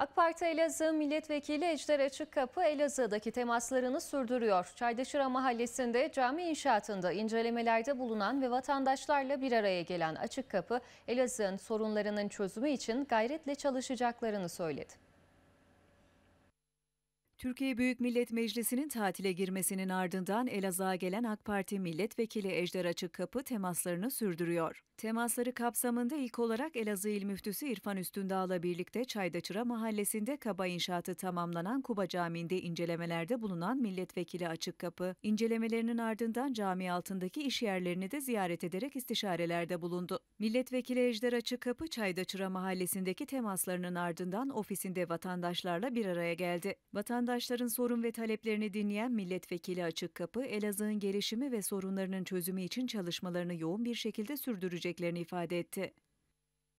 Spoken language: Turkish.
AK Parti Elazığ Milletvekili Ejder Açık Kapı Elazığ'daki temaslarını sürdürüyor. Çaydaşıra Mahallesi'nde cami inşaatında incelemelerde bulunan ve vatandaşlarla bir araya gelen Açık Kapı Elazığ'ın sorunlarının çözümü için gayretle çalışacaklarını söyledi. Türkiye Büyük Millet Meclisi'nin tatile girmesinin ardından Elazığ'a gelen AK Parti Milletvekili Ejder Açık Kapı temaslarını sürdürüyor. Temasları kapsamında ilk olarak Elazığ İl Müftüsü İrfan Üstündağ'la birlikte Çaydaçıra Mahallesi'nde kaba inşaatı tamamlanan Kuba Camii'nde incelemelerde bulunan Milletvekili Açık Kapı, incelemelerinin ardından cami altındaki iş yerlerini de ziyaret ederek istişarelerde bulundu. Milletvekili Ejder Açık Kapı, Çaydaçıra Mahallesi'ndeki temaslarının ardından ofisinde vatandaşlarla bir araya geldi. Vatandaş Vatandaşların sorun ve taleplerini dinleyen milletvekili Açık Kapı, Elazığ'ın gelişimi ve sorunlarının çözümü için çalışmalarını yoğun bir şekilde sürdüreceklerini ifade etti.